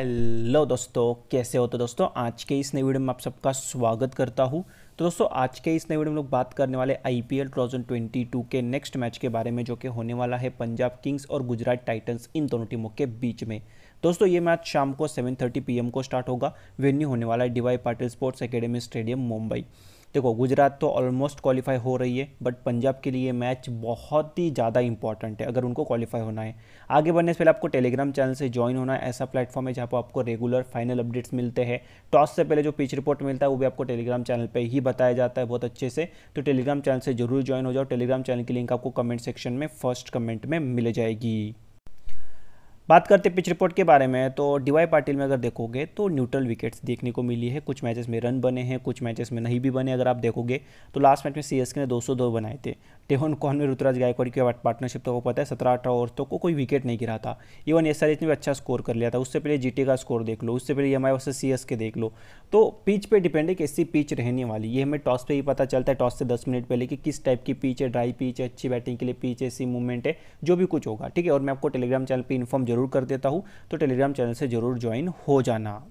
hello दोस्तों कैसे हो तो दोस्तों आज के इस नए वीडियो में आप सबका स्वागत करता हूँ तो दोस्तों आज के इस नए वीडियो में लोग बात करने वाले आई पी के नेक्स्ट मैच के बारे में जो कि होने वाला है पंजाब किंग्स और गुजरात टाइटंस इन दोनों टीमों के बीच में दोस्तों ये मैच शाम को 7:30 पीएम को स्टार्ट होगा वेन्यू होने वाला है DY Patil sports academy stadium Mumbai देखो गुजरात तो ऑलमोस्ट क्वालिफाई हो रही है बट पंजाब के लिए मैच बहुत ही ज़्यादा इंपॉर्टेंट है अगर उनको क्वालिफाई होना है आगे बढ़ने से पहले आपको टेलीग्राम चैनल से ज्वाइन होना है ऐसा प्लेटफॉर्म है जहाँ पर आपको रेगुलर फाइनल अपडेट्स मिलते हैं टॉस से पहले जो पिच रिपोर्ट मिलता है वो भी आपको टेलीग्राम चैनल पर ही बताया जाता है बहुत अच्छे से तो टेलीग्राम चैनल से जरूर ज्वाइन हो जाओ टेलीग्राम चैनल की लिंक आपको कमेंट सेक्शन में फर्स्ट कमेंट में मिल जाएगी बात करते पिच रिपोर्ट के बारे में तो डीवाई पाटिल में अगर देखोगे तो न्यूट्रल विकेट्स देखने को मिली है कुछ मैचेस में रन बने हैं कुछ मैचेस में नहीं भी बने अगर आप देखोगे तो लास्ट मैच में सी ने दो बनाए थे टेहन कौन में ऋतुराज गायकवाड़ की पार्टनरशिप तो को पता है सत्रह अठारह ओवर तो को कोई विकेट नहीं गिरा था इवन एस आर ने भी अच्छा स्कोर कर लिया था उससे पहले जी का स्कोर देख लो उससे पहले एम आई वर्सेज सी के देख लो तो पिच पे डिपेंड है कैसी पिच रहने वाली ये हमें टॉस पर ही पता चलता है टॉस से दस मिनट पहले कि किस टाइप की पिच है ड्राई पिच है अच्छी बैटिंग के लिए पिच है सी मूवमेंट है जो भी कुछ होगा ठीक है और मैं आपको टेलीग्राम चैनल पर इन्फॉर्म जरूर ज़रूर कर देता हूँ तो टेलीग्राम चैनल से ज़रूर ज्वाइन हो जाना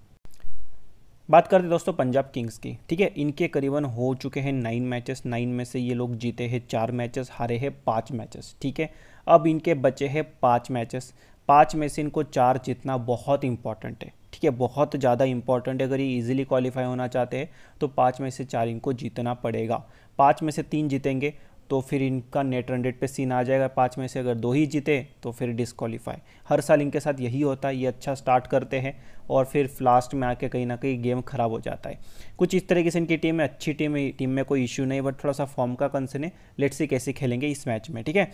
बात करते हैं दोस्तों पंजाब किंग्स की ठीक है इनके करीबन हो चुके हैं नाइन मैचेस नाइन में से ये लोग जीते हैं चार मैचेस हारे हैं पांच मैचेस ठीक है अब इनके बचे हैं पांच मैचेस पांच में से इनको चार जीतना बहुत इंपॉर्टेंट है ठीक है बहुत ज़्यादा इंपॉर्टेंट है अगर ये इजीली क्वालिफाई होना चाहते हैं तो पाँच में से चार इनको जीतना पड़ेगा पाँच में से तीन जीतेंगे तो फिर इनका नेट हंड्रेड पे सीन आ जाएगा पाँच में से अगर दो ही जीते तो फिर डिस्कवालीफाई हर साल इनके साथ यही होता है ये अच्छा स्टार्ट करते हैं और फिर लास्ट में आके कहीं ना कहीं गेम ख़राब हो जाता है कुछ इस तरीके से इनकी टीम है अच्छी टीम है टीम में कोई इशू नहीं बट थोड़ा सा फॉर्म का कंसर्न है लेट्स सी कैसे खेलेंगे इस मैच में ठीक है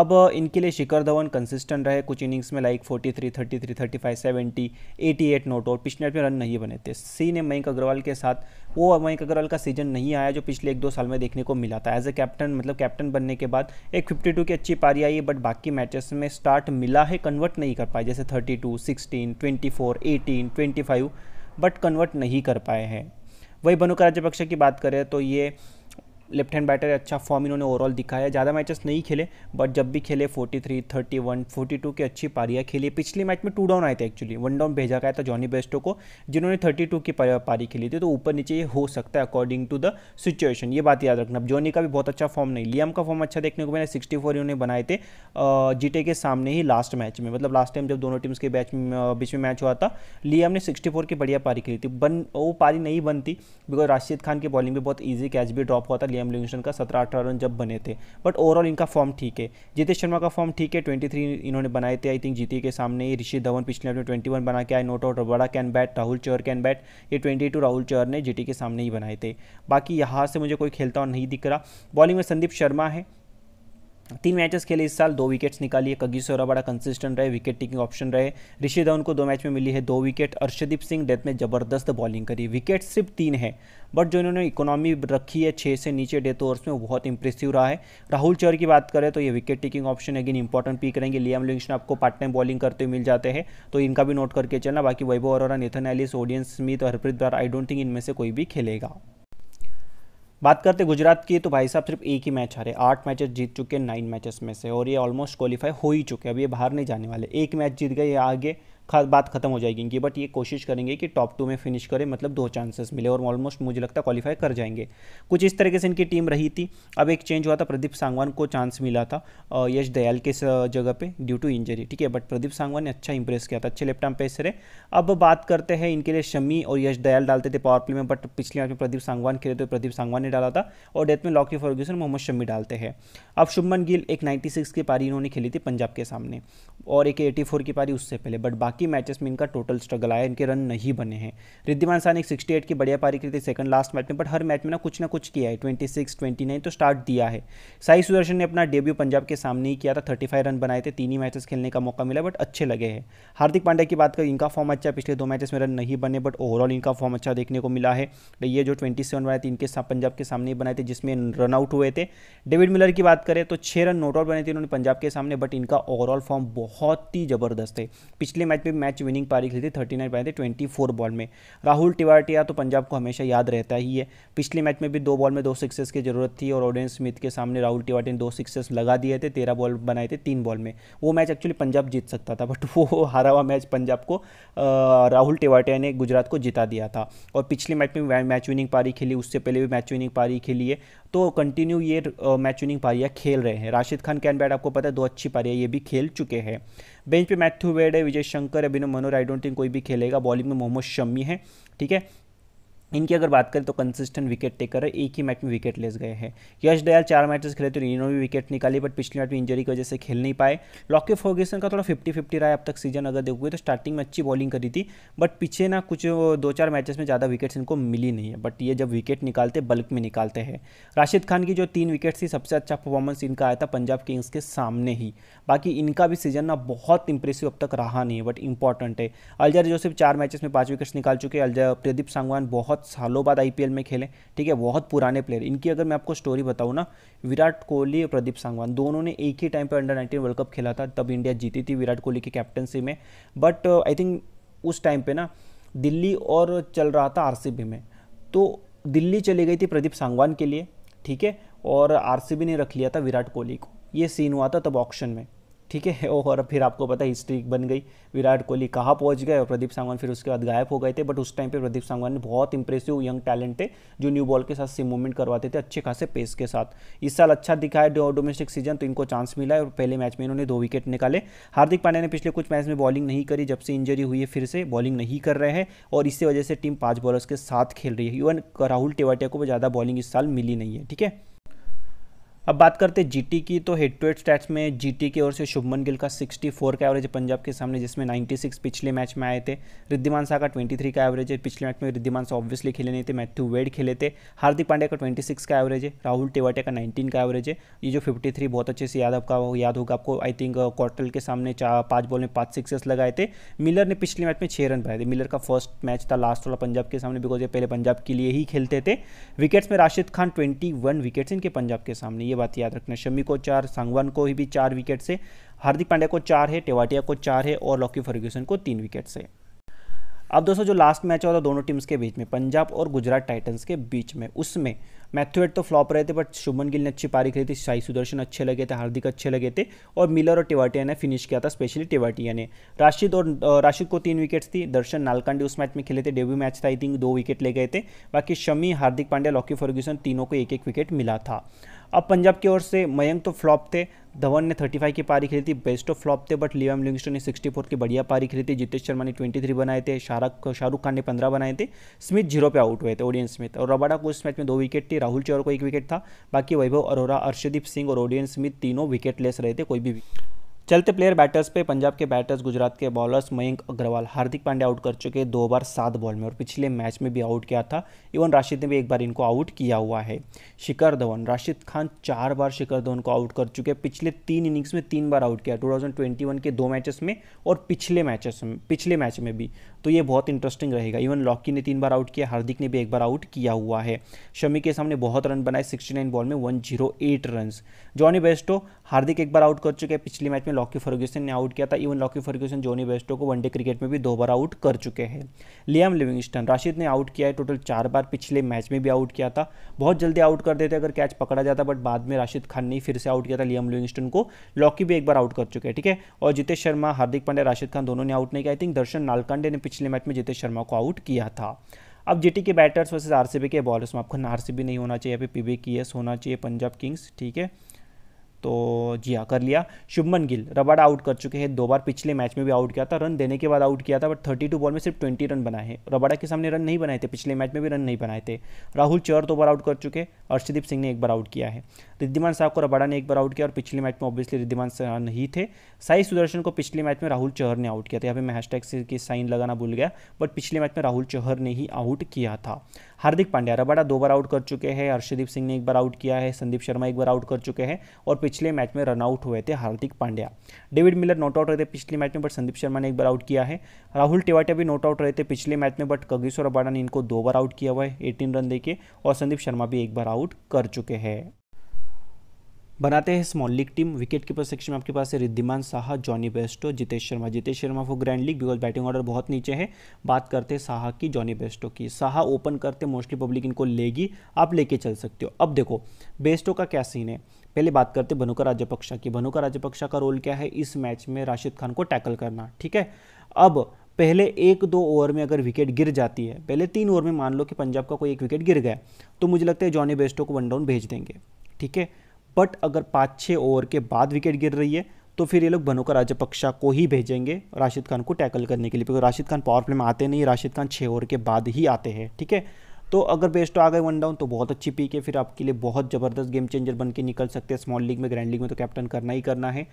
अब इनके लिए शिखर धवन कंसिस्टेंट रहे कुछ इनिंग्स में लाइक 43, 33, 35, 70, 88 नोट और पिछले में रन नहीं बने थे सी ने मयंक अग्रवाल के साथ वो मयंक अग्रवाल का सीजन नहीं आया जो पिछले एक दो साल में देखने को मिला था एज ए कैप्टन मतलब कैप्टन बनने के बाद एक टू की अच्छी पारी आई है बट बाकी मैचेस में स्टार्ट मिला है कन्वर्ट नहीं कर पाए जैसे sixteen twenty four 18 fifteen twenty five but convert नहीं कर पाए हैं वही बनुका राज्यपक्ष की बात करें तो ये लेफ्ट हैंड बैटर अच्छा फॉर्म इन्होंने ओवरऑल दिखाया ज़्यादा मैचेस नहीं खेले बट जब भी खेले 43, 31, 42 की अच्छी पारियाँ खेली पिछले मैच में टू डाउन आए थे एक्चुअली वन डाउन भेजा गया था जॉनी बेस्टो को जिन्होंने 32 की पारी खेली थी तो ऊपर नीचे ये हो सकता है अकॉर्डिंग टू द सिचुएशन ये बात याद रखना अब जॉनी का भी बहुत अच्छा फॉर्म नहीं लियाम का फॉर्म अच्छा देखने को मैंने सिक्सटी इन्होंने बनाए थे जीटे के सामने ही लास्ट मैच में मतलब लास्ट टाइम जब दोनों टीम्स के बैच बीच में मैच हुआ था लियाम ने सिक्सटी की बढ़िया पारी खेली थी बन वो पारी नहीं बनती बिकॉज राशिद खान की बॉलिंग भी बहुत ईजी कैच भी ड्रॉप हुआ था लियाम लिविंगस्टन का सत्रह अठारह रन जब बने थे बट ओवरऑल इनका फॉर्म ठीक है जितेश शर्मा का फॉर्म ठीक है ट्वेंटी थ्री इन्होंने बनाए थे आई थिंक जीती के सामने ऋषि धवन पिछले अपने ट्वेंटी वन बना के आए not out Rabada can bat Rahul Chahar can bat ये ट्वेंटी टू राहुल चौर ने जीटी के सामने ही बनाए थे बाकी यहाँ से मुझे कोई खेलता हुआ नहीं दिख रहा बॉलिंग में संदीप शर्मा है तीन मैचेस खेले इस साल दो विकेट्स निकाली है कगी सोरा बड़ा कंसिस्टेंट रहे विकेट टेकिंग ऑप्शन रहे ऋषि धवन को दो मैच में मिली है दो विकेट अर्षदीप सिंह डेथ में जबरदस्त बॉलिंग करी विकेट सिर्फ तीन है बट जो इन्होंने इकोनॉमी रखी है छः से नीचे डेथ ओवर्स में बहुत इंप्रेसिव रहा है राहुल चौर की बात करें तो ये wicket taking option again important pick रहेंगे लियाम लिंगशन आपको पार्ट टाइम बॉलिंग करते हुए मिल जाते हैं तो इनका भी नोट करके चलना बाकी Vaibhav Arora Nathan Ellis Odean Smith और Harpreet Brar I don't think इनमें से कोई भी खेलेगा बात करते गुजरात की तो भाई साहब सिर्फ एक ही मैच हारे आठ मैचेस जीत चुके हैं नाइन मैचेस में से और ये ऑलमोस्ट क्वालिफाई हो ही चुके हैं अब ये बाहर नहीं जाने वाले एक मैच जीत गए ये आगे बात खत्म हो जाएगी इनकी बट ये कोशिश करेंगे कि टॉप टू में फिनिश करें मतलब दो चांसेस मिले और ऑलमोस्ट मुझे लगता है क्वालिफाई कर जाएंगे कुछ इस तरीके से इनकी टीम रही थी अब एक चेंज हुआ था प्रदीप सांगवान को चांस मिला था यश दयाल के जगह पे ड्यू टू इंजरी ठीक है बट प्रदीप सांगवान ने अच्छा इंप्रेस किया था अच्छे लेफ्ट आर्म पेसर है अब बात करते हैं इनके लिए शमी और यश दयाल डालते थे पावर प्ले में बट पिछले मैच में प्रदीप सांगवान खेले थे तो प्रदीप सांगवान ने डाला था और डेथ में लॉकी फर्ग्यूसन मोहम्मद शमी डालते हैं अब शुभमन गिल एक नाइन्टी की पारी इन्होंने खेली थी पंजाब के सामने और एक एटी की पारी उससे पहले बट बाकी बाकी मैचेस में इनका टोटल स्ट्रगल आया इनके रन नहीं बने हैं रिद्धिमान साह ने एक सिक्सटी की बढ़िया पारी की थी सेकंड लास्ट मैच में बट हर मैच में ना कुछ ना कुछ किया है ट्वेंटी सिक्स ट्वेंटी नाइन तो स्टार्ट दिया है साई सुदर्शन ने अपना डेब्यू पंजाब के सामने ही किया था थर्टी फाइव रन बनाए थे तीन ही मैचेस खेलने का मौका मिला बट अच्छे लगे हैं हार्दिक पांड्या की बात करें इनका फॉर्म अच्छा पिछले दो मैचेस में रन नहीं बने बट ओवरऑल इनका फॉर्म अच्छा देखने को मिला है ये जो ट्वेंटी सेवन बनाए थे इनके पंजाब के सामने ही बनाए थे जिसमें रन आउट हुए थे डेविड मिलर की बात करें तो छह रन नोट आउट बने थे इन्होंने पंजाब के सामने बट इनका ओवरऑल फॉर्म बहुत ही ज़बरदस्त है पिछले मैच पे मैच विनिंग पारी खेली थी थर्टी नाइन पारी थी ट्वेंटी फोर बॉल में राहुल टिवाटिया तो पंजाब को हमेशा याद रहता ही है पिछले मैच में भी दो बॉल में दो सिक्सेस की जरूरत थी और ऑडियंस स्मिथ के सामने राहुल टिवाटिया ने दो सिक्सेस लगा दिए थे तेरह बॉल बनाए थे तीन बॉल में वो मैच एक्चुअली पंजाब जीत सकता था बट वो हारा हुआ मैच पंजाब को राहुल टिवाटिया ने गुजरात को जिता दिया था और पिछले मैच में मैच विनिंग पारी खेली उससे पहले भी मैच विनिंग पारी खेली है तो कंटिन्यू ये मैच विनिंग पारियाँ खेल रहे हैं राशिद खान कैन बैट आपको पता है दो अच्छी पारियाँ ये भी खेल चुके हैं बेंच पे मैथ्यू वेड है Vijay Shankar Abhinav Manohar I don't think कोई भी खेलेगा बॉलिंग में मोहम्मद शमी है ठीक है इनकी अगर बात करें तो कंसिस्टेंट विकेट टेकर है एक ही मैच में विकेट लेस गए हैं यश दयाल चार मैचेस खेले तो इन्होंने भी विकेट निकाली बट पिछले मैच में इंजरी की वजह से खेल नहीं पाए लॉके फोगेसन का थोड़ा फिफ्टी फिफ्टी रहा है अब तक सीजन अगर देखोगे तो स्टार्टिंग में अच्छी बॉलिंग करी थी बट पीछे ना कुछ दो चार मैचेस में ज़्यादा विकेट्स इनको मिली नहीं है बट ये जब विकेट निकालते बल्क में निकालते हैं राशिद खान की जो तीन विकेट्स थी सबसे अच्छा परफॉर्मेंस इनका आया था पंजाब किंग्स के सामने ही बाकी इनका भी सीजन ना बहुत इंप्रेसिव अब तक रहा नहीं है बट इंपॉर्टेंट है अलजर जोसेफ चार मैचेस में पाँच विकेट्स निकाल चुके हैं प्रदीप सांगवान बहुत बहुत सालों बाद आईपीएल में खेले ठीक है बहुत पुराने प्लेयर इनकी अगर मैं आपको स्टोरी बताऊँ ना विराट कोहली और प्रदीप सांगवान दोनों ने एक ही टाइम पर अंडर नाइनटीन वर्ल्ड कप खेला था तब इंडिया जीती थी विराट कोहली की कैप्टनसी में बट आई थिंक उस टाइम पर ना दिल्ली और चल रहा था आर में तो दिल्ली चली गई थी प्रदीप सांगवान के लिए ठीक है और आरसीबी ने रख लिया था विराट कोहली को ये सीन हुआ था तब ऑक्शन में ठीक है और फिर आपको पता है हिस्ट्री बन गई विराट कोहली कहाँ पहुंच गए और प्रदीप सांगवान फिर उसके बाद गायब हो गए थे बट उस टाइम पे प्रदीप सांगवान ने बहुत इंप्रेसिव यंग टैलेंट थे जो न्यू बॉल के साथ सिम मूवमेंट करवाते थे अच्छे खासे पेस के साथ इस साल अच्छा दिखा है डोमेस्टिक सीजन तो इनको चांस मिला है और पहले मैच में इन्होंने दो विकेट निकाले हार्दिक पांड्या ने पिछले कुछ मैच में बॉलिंग नहीं करी जब से इंजरी हुई है फिर से बॉलिंग नहीं कर रहे हैं और इसी वजह से टीम पाँच बॉलर्स के साथ खेल रही है इवन राहुल टेवाटिया को ज़्यादा बॉलिंग इस साल मिली नहीं है ठीक है अब बात करते हैं जीटी की तो हेड टू हेड स्टैट्स में जीटी की ओर से शुभमन गिल का 64 का एवरेज है पंजाब के सामने जिसमें 96 पिछले मैच में आए थे रिद्धिमान शाह का 23 का एवरेज है पिछले मैच में रिद्धिमान शाह ऑब्वियसली खेले नहीं थे मैथ्यू वेड खेले थे हार्दिक पांड्या का 26 का एवरेज है राहुल टेवाटे का नाइनटीन का एवरेज है ये जो फिफ्टी बहुत अच्छे से याद आपका याद होगा आपको आई थिंक क्वार्टल के सामने चार पाँच बॉल में पाँच सिक्सेस लगाए थे मिलर ने पिछले मैच में छः रन पाए थे मिलर का फर्स्ट मैच था लास्ट वाला पंजाब के सामने बिकॉज ये पहले पंजाब के लिए ही खेलते थे विकेट्स में राशिद खान ट्वेंटी विकेट्स इनके पंजाब के सामने ये बात याद रखना शमी को चार सांगवान को ही भी चार विकेट से हार्दिक पांड्या को चार है टेवाटिया को चार है और लॉकी फर्ग्यूसन को तीन विकेट से अब दोस्तों जो लास्ट मैच हुआ था दोनों टीम्स के बीच में पंजाब और गुजरात टाइटन्स के बीच में उसमें मैथ्यूएट तो फ्लॉप रहे थे बट शुभन गिल ने अच्छी पारी खेली थी साई सुदर्शन अच्छे लगे थे हार्दिक अच्छे लगे थे और मिलर और टेवाटिया ने फिनिश किया था स्पेशली टेवाटिया ने राशिद और राशिद को तीन विकेट्स थी दर्शन नालकांडी उस मैच में खेले थे डेब्यू मैच था आई थिंक दो विकेट ले गए थे बाकी शमी हार्दिक पांड्या लॉकी फर्ग्यूसन तीनों को एक एक विकेट मिला था अब पंजाब की ओर से मयंक तो फ्लॉप थे धवन ने 35 की पारी खेली थी बेस्ट ऑफ फ्लॉप थे बट लियाम लिंगस्टन ने 64 की बढ़िया पारी खेली थी जितेश शर्मा ने 23 बनाए थे शाहरुख शाहरुख खान ने 15 बनाए थे स्मिथ जीरो पे आउट हुए थे ओडियन स्मिथ और रबाडा को इस मैच में दो विकेट थी राहुल चौर को एक विकेट था बाकी वैभव अरोरा अर्षदीप सिंह और ओडियन स्मिथ तीनों विकेट लेस रहे थे कोई भी चलते प्लेयर बैटर्स पे पंजाब के बैटर्स गुजरात के बॉलर्स मयंक अग्रवाल हार्दिक पांडे आउट कर चुके दो बार सात बॉल में और पिछले मैच में भी आउट किया था इवन राशिद ने भी एक बार इनको आउट किया हुआ है शिखर धवन राशिद खान चार बार शिखर धवन को आउट कर चुके पिछले तीन इनिंग्स में तीन बार आउट किया टू के दो मैचेस में और पिछले मैचेस में पिछले मैच में भी तो ये बहुत इंटरेस्टिंग रहेगा इवन लॉकी ने तीन बार आउट किया हार्दिक ने भी एक बार आउट किया हुआ है शमी के सामने बहुत रन बनाए 69 बॉल में 108 रन जॉनी बेस्टो हार्दिक एक बार आउट कर चुके हैं पिछले मैच में लॉकी फर्ग्यूसन ने आउट किया था even Lockie Ferguson Jonny Bairstow को वनडे क्रिकेट में भी दो बार आउट कर चुके हैं लियाम लिविंगस्टन राशिद ने आउट किया है टोटल चार बार पिछले मैच में भी आउट किया था बहुत जल्दी आउट कर देते अगर कैच पकड़ा जाता बट बाद में राशिद खान ने फिर से आउट किया था लियाम लिविंगस्टन को लॉकी भी एक बार आउट कर चुके हैं ठीक है और जितेश शर्मा हार्दिक पांड्या राशिद खान दोनों ने आउट नहीं किया आई थिंक दर्शन नालकांडे ने पिछले पिछले मैच में जितेश शर्मा को आउट किया था अब जेटी के बैटर्स वर्सेज आरसीबी के बॉलर्स में आपको आरसीबी नहीं होना चाहिए अभी पे पीबी होना चाहिए पंजाब किंग्स ठीक है तो जी हाँ कर लिया शुभमन गिल रबाडा आउट कर चुके हैं दो बार पिछले मैच में भी आउट किया था रन देने के बाद आउट किया था बट 32 बॉल में सिर्फ 20 रन बनाए हैं रबाडा के सामने रन नहीं बनाए थे पिछले मैच में भी रन नहीं बनाए थे राहुल चौर दो तो बार आउट कर चुके अर्षदीप सिंह ने एक बार आउट किया है रिद्धिमान साहब को रबाडा ने एक बार आउट किया और पिछले मैच में ऑब्वियसली रिद्धिमान शाह नहीं थे साई सुदर्शन को पिछले मैच में राहुल चौहर ने आउट किया था यहाँ पे मैं हैशटैग से की साइन लगाना भूल गया बट पिछले मैच में राहुल चौहर ने ही आउट किया था हार्दिक पांड्या रबाडा दो बार आउट कर चुके हैं अर्षदीप सिंह ने एक बार आउट किया है संदीप शर्मा एक बार आउट कर चुके हैं और पिछले मैच में रनआउट हुए थे Hardik Pandya David Miller not out रहे थे पिछले मैच में बट संदीप शर्मा ने एक बार आउट किया है राहुल टिवाटिया भी नॉट आउट रहे थे पिछले मैच में बट कगेश्वर अबाडा ने इनको दो बार आउट किया हुआ है एटीन रन देके और संदीप शर्मा भी एक बार आउट कर चुके हैं बनाते हैं small league team wicket keeper section में आपके पास है Wriddhiman Saha Jonny Bairstow Jitesh Sharma Jitesh Sharma for grand league because batting order बहुत नीचे है बात करते हैं साहा की जॉनी बेस्टो की साहा ओपन करते मोस्टली पब्लिक इनको लेगी आप लेके चल सकते हो अब देखो बेस्टो का क्या सीन है पहले बात करते हैं भनुका राजपक्षा की भनुका राजपक्षा का रोल क्या है इस मैच में राशिद खान को टैकल करना ठीक है अब पहले एक दो ओवर में अगर विकेट गिर जाती है पहले तीन ओवर में मान लो कि पंजाब का कोई एक विकेट गिर गया तो मुझे लगता है जॉनी बेस्टो को वन डाउन भेज देंगे ठीक है बट अगर पाँच छः ओवर के बाद विकेट गिर रही है तो फिर ये लोग बनोकर राजपक्षा को ही भेजेंगे राशिद खान को टैकल करने के लिए क्योंकि राशिद खान पावर प्ले में आते नहीं राशिद खान छः ओवर के बाद ही आते हैं ठीक है तो अगर बेस्ट तो आ गए वन डाउन तो बहुत अच्छी पीक है फिर आपके लिए बहुत ज़बरदस्त गेम चेंजर बन के निकल सकते हैं स्मॉल लीग में ग्रैंड लीग में तो कैप्टन करना ही करना है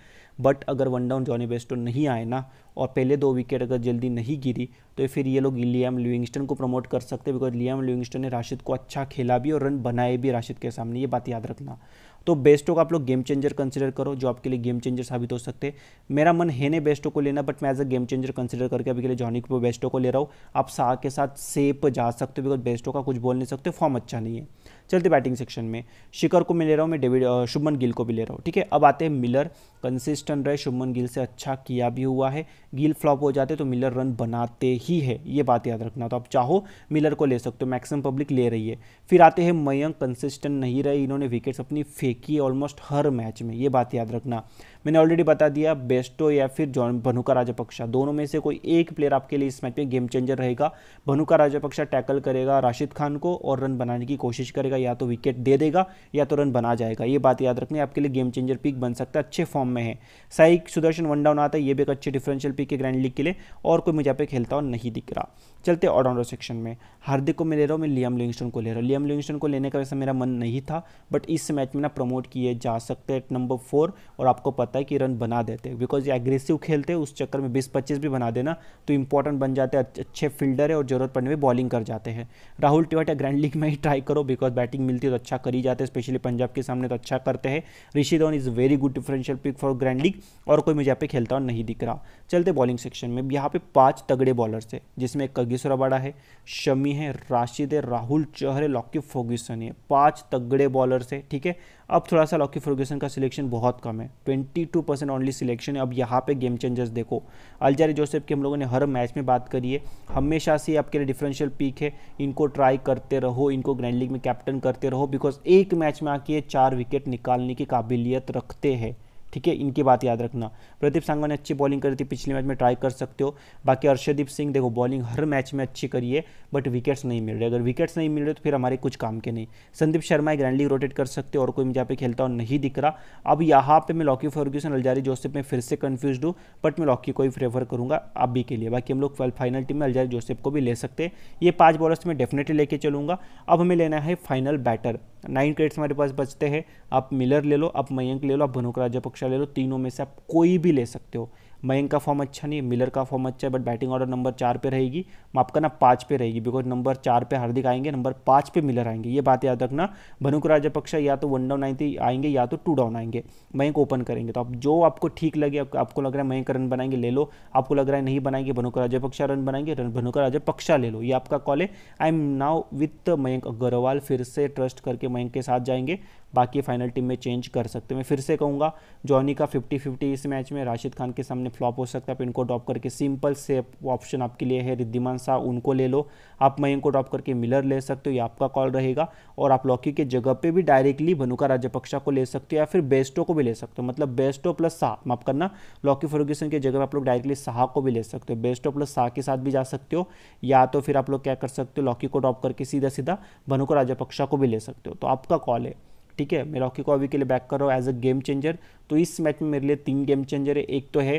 बट अगर वन डाउन जॉनी बेस्टो नहीं आए ना और पहले दो विकेट अगर जल्दी नहीं गिरी तो फिर ये लोग लियाम लिविंगस्टन को प्रमोट कर सकते बिकॉज लियाम लिविंगस्टन ने राशिद को अच्छा खेला भी और रन बनाए भी राशिद के सामने ये बात याद रखना तो बेस्टो को आप लोग गेम चेंजर कंसिडर करो जो आपके लिए गेम चेंजर साबित हो सकते मेरा मन है नहीं बेस्टो को लेना बट मैं as a game changer consider करके अभी के लिए जॉनी को बेस्टो को ले रहा हूँ आप सा के साथ सेप जा सकते हो बिकॉज बेस्टो का कुछ बोल नहीं सकते फॉर्म अच्छा नहीं है चलते बैटिंग सेक्शन में शिखर को मैं ले रहा हूँ मैं डेविड शुभमन गिल को भी ले रहा हूँ ठीक है अब आते हैं मिलर कंसिस्टेंट रहे शुभमन गिल से अच्छा किया भी हुआ है गिल फ्लॉप हो जाते तो मिलर रन बनाते ही है ये बात याद रखना तो आप चाहो मिलर को ले सकते हो मैक्सिमम पब्लिक ले रही है फिर आते हैं मयंक कंसिस्टेंट नहीं रहे इन्होंने विकेट्स अपनी फेंक की ऑलमोस्ट हर मैच में ये बात याद रखना मैंने ऑलरेडी बता दिया बेस्टो या फिर जॉन भनुका राजापक्षा दोनों में से कोई एक प्लेयर आपके लिए इस मैच में गेम चेंजर रहेगा भनुका राजापक्षा टैकल करेगा राशिद खान को और रन बनाने की कोशिश करेगा या तो विकेट दे देगा या तो रन बना जाएगा ये बात याद रखनी आपके लिए गेम चेंजर पिक बन सकता है अच्छे फॉर्म में है साई सुदर्शन वन डाउन आता है ये भी एक अच्छे डिफरेंशियल पिक है ग्रैंड लीग के लिए और कोई मुझे यहाँ पे खेलता हुआ नहीं दिख रहा चलते ऑलराउंडर सेक्शन में हार्दिक को मैं ले रहा हूँ मैं लियम लिंगस्टन को ले रहा हूँ लियम लिंगस्टन को लेने का वैसा मेरा मन नहीं था बट इस मैच में ना प्रमोट किए जा सकते हैं नंबर फोर और आपको पता है कि रन बना देते हैं बिकॉज ये एग्रेसिव खेलते हैं उस चक्कर में बीस पच्चीस भी बना देना तो इंपॉर्टेंट बन जाते हैं अच्छे फील्डर है और जरूरत पड़ने में बॉलिंग कर जाते हैं राहुल तिवाटिया ग्रैंड लीग में ही ट्राई करो बिकॉज बैटिंग मिलती है तो अच्छा करी जाते हैं स्पेशली पंजाब के सामने तो अच्छा करते हैं Rishi Dhawan is very good differential pick for grand league और कोई मुझे यहाँ पे खेलता हुआ नहीं दिख रहा चलते बॉलिंग सेक्शन में यहाँ पे पाँच तगड़े बॉलर्स है जिसमें कगिसर बाड़ा है शमी है राशिद है राहुल चहर लॉकी फोगिसन है पाँच तगड़े बॉलर्स है ठीक है अब थोड़ा सा लॉकी फर्ग्यूसन का सिलेक्शन बहुत कम है 22 परसेंट ऑनली सिलेक्शन है अब यहाँ पे गेम चेंजर्स देखो अलजारी जोसेफ की हम लोगों ने हर मैच में बात करी है हमेशा से आपके लिए डिफरेंशियल पीक है इनको ट्राई करते रहो इनको ग्रैंड लीग में कैप्टन करते रहो बिकॉज एक मैच में आके चार विकेट निकालने की काबिलियत रखते हैं ठीक है इनकी बात याद रखना प्रदीप सांगवा ने अच्छी बॉलिंग करी थी पिछले मैच में ट्राई कर सकते हो बाकी अर्षदीप सिंह देखो बॉलिंग हर मैच में अच्छी करिए बट विकेट्स नहीं मिल रहे अगर विकेट्स नहीं मिल रहे तो फिर हमारे कुछ काम के नहीं संदीप शर्मा एक ग्रैंडली रोटेट कर सकते हो और कोई जहाँ पे खेलता और नहीं दिख रहा अब यहाँ पर मैं लॉकी फर्ग्यूसन अलजारी जोसेफ में फिर से कन्फ्यूज हूँ बट मैं लॉकी को ही प्रेफर करूँगा अभी के लिए बाकी हम लोग फाइनल टीम में अलजारी जोसेफ को भी ले सकते हैं ये पाँच बॉलर्स मैं डेफिनेटली लेके चलूँगा अब हमें लेना है फाइनल बैटर नाइन क्रेड्स हमारे पास बचते हैं आप मिलर ले लो आप मयंक ले लो आप भनोक राजा पक्ष परीक्षा अच्छा ले लो तीनों में से आप कोई भी ले सकते हो मयंक का फॉर्म अच्छा नहीं मिलर का फॉर्म अच्छा है बट बैटिंग ऑर्डर नंबर चार पे रहेगी आपका ना पाँच पे रहेगी बिकॉज नंबर चार पे हार्दिक आएंगे नंबर पाँच पे मिलर आएंगे ये बात याद रखना भनुक राजापक्षा या तो वन डाउन आएंगे आएंगे या तो टू डाउन आएंगे मयंक ओपन करेंगे तो आप जो आपको ठीक लगे आप, आपको लग रहा है मयंक रन बनाएंगे ले लो आपको लग रहा है नहीं बनाएंगे भनुक राजापक्षा रन बनाएंगे रन भनुक राजापक्षा ले लो ये आपका कॉल है I am now with Mayank Agarwal फिर से ट्रस्ट करके मयंक के साथ जाएंगे बाकी फाइनल टीम में चेंज कर सकते हैं मैं फिर से कहूँगा जॉनी का फिफ्टी फिफ्टी इस मैच में राशिद खान के सामने फ्लॉप हो सकता है आप इनको ड्रॉप करके सिंपल से ऑप्शन आपके लिए है रिद्धिमान शाह उनको ले लो आप मयंक को ड्रॉप करके मिलर ले सकते हो ये आपका कॉल रहेगा और आप लॉकी के जगह पर भी डायरेक्टली भनुका राजपक्षा को ले सकते हो या फिर बेस्टो को भी ले सकते हो मतलब बेस्टो प्लस शाह माफ करना लॉकी फर्ग्यूसन की जगह पर आप लोग डायरेक्टली शाह को भी ले सकते हो बेस्टो प्लस शाह के साथ भी जा सकते हो या तो फिर आप लोग क्या कर सकते हो लॉकी को ड्रॉप करके सीधा सीधा भनुका राजपक्षा को भी ले सकते हो तो आपका कॉल है ठीक है मैं रॉकी को अभी के लिए बैक कर रहा हूँ एज अ गेम चेंजर तो इस मैच में मेरे लिए तीन गेम चेंजर है एक तो है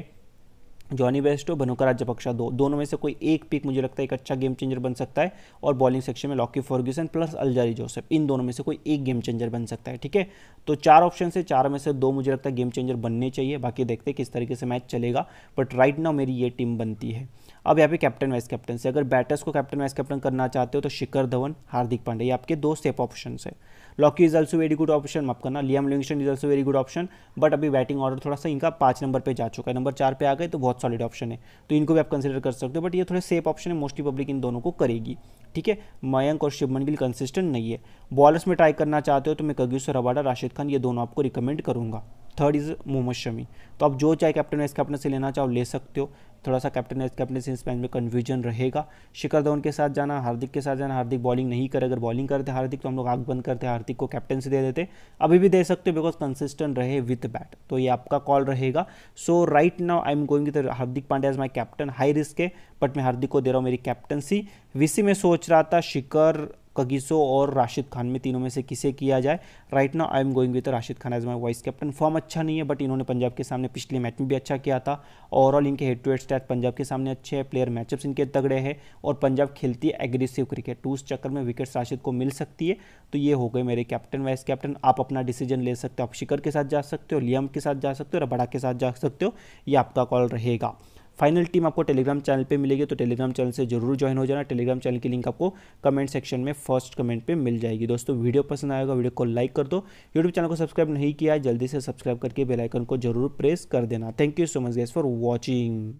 जॉनी बेस्ट और भनुका राजपक्षा दो दोनों में से कोई एक पिक मुझे लगता है एक अच्छा गेम चेंजर बन सकता है और बॉलिंग सेक्शन में Lockie Ferguson plus Alzarri Joseph इन दोनों में से कोई एक गेम चेंजर बन सकता है ठीक है तो चार ऑप्शन से चार में से दो मुझे लगता है गेम चेंजर बनने चाहिए बाकी देखते हैं किस तरीके से मैच चलेगा बट राइट नाउ मेरी ये टीम बनती है अब यहाँ पे कैप्टन वाइस कैप्टन से अगर बैटर्स को कैप्टन वाइस कैप्टन करना चाहते हो तो शिखर धवन हार्दिक पांडे ये आपके दो सेफ ऑप्शन है Lockie is also very good option माफ करना Liam Livingstone is also very good option but अभी बैटिंग ऑर्डर थोड़ा सा इनका पांच नंबर पर जा चुका है नंबर चार पे आ गए तो बहुत बहुत सॉलिड ऑप्शन है तो इनको भी आप कंसिडर कर सकते हो बट ये थोड़े सेफ ऑप्शन है मोस्टली पब्लिक इन दोनों को करेगी ठीक है मयंक और शिवमन गिल कंसिस्टेंट नहीं है बॉलर्स में ट्राई करना चाहते हो तो मैं कग्यूसर रबाडा राशिद खान ये दोनों आपको रिकमेंड करूंगा थर्ड इज़ मोहम्मद शमी तो आप जो चाहे कैप्टन वाइस कैप्टन से लेना चाहो ले सकते हो थोड़ा सा कैप्टन एज कैप्टन इस मैच में कन्फ्यूजन रहेगा शिखर धवन के साथ जाना हार्दिक के साथ जाना हार्दिक बॉलिंग नहीं करे अगर बॉलिंग करते हार्दिक तो हम लोग आग बंद करते हार्दिक को कैप्टनसी दे देते अभी भी दे सकते हो बिकॉज कंसिस्टेंट रहे विथ बैट तो ये आपका कॉल रहेगा so right now I am going with Hardik Pandya as my captain high risk है बट मैं हार्दिक को दे रहा हूँ मेरी कैप्टनसी विसी में सोच रहा था शिखर कगिसो और राशिद खान में तीनों में से किसे किया जाए राइट ना I am going with Rashid Khan as my vice captain form अच्छा नहीं है बट इन्होंने पंजाब के सामने पिछले मैच में भी अच्छा किया था ओवरऑल इनके head to head stat Punjab के सामने अच्छे हैं प्लेयर मैचअप्स इनके तगड़े हैं और पंजाब खेलती है एग्रेसिव क्रिकेट टू उस चक्कर में विकेट राशिद को मिल सकती है तो ये हो गए मेरे कैप्टन वाइस कैप्टन आप अपना डिसीजन ले सकते हो आप शिखर के साथ जा सकते हो लियम के साथ जा सकते हो रबड़ा के साथ जा सकते हो ये आपका कॉल रहेगा फाइनल टीम आपको टेलीग्राम चैनल पे मिलेगी तो टेलीग्राम चैनल से जरूर ज्वाइन हो जाना टेलीग्राम चैनल की लिंक आपको कमेंट सेक्शन में फर्स्ट कमेंट पे मिल जाएगी दोस्तों वीडियो पसंद आएगा वीडियो को लाइक कर दो यूट्यूब चैनल को सब्सक्राइब नहीं किया जल्दी से सब्सक्राइब करके बेलाइकन को जरूर प्रेस कर देना thank you so much guys for watching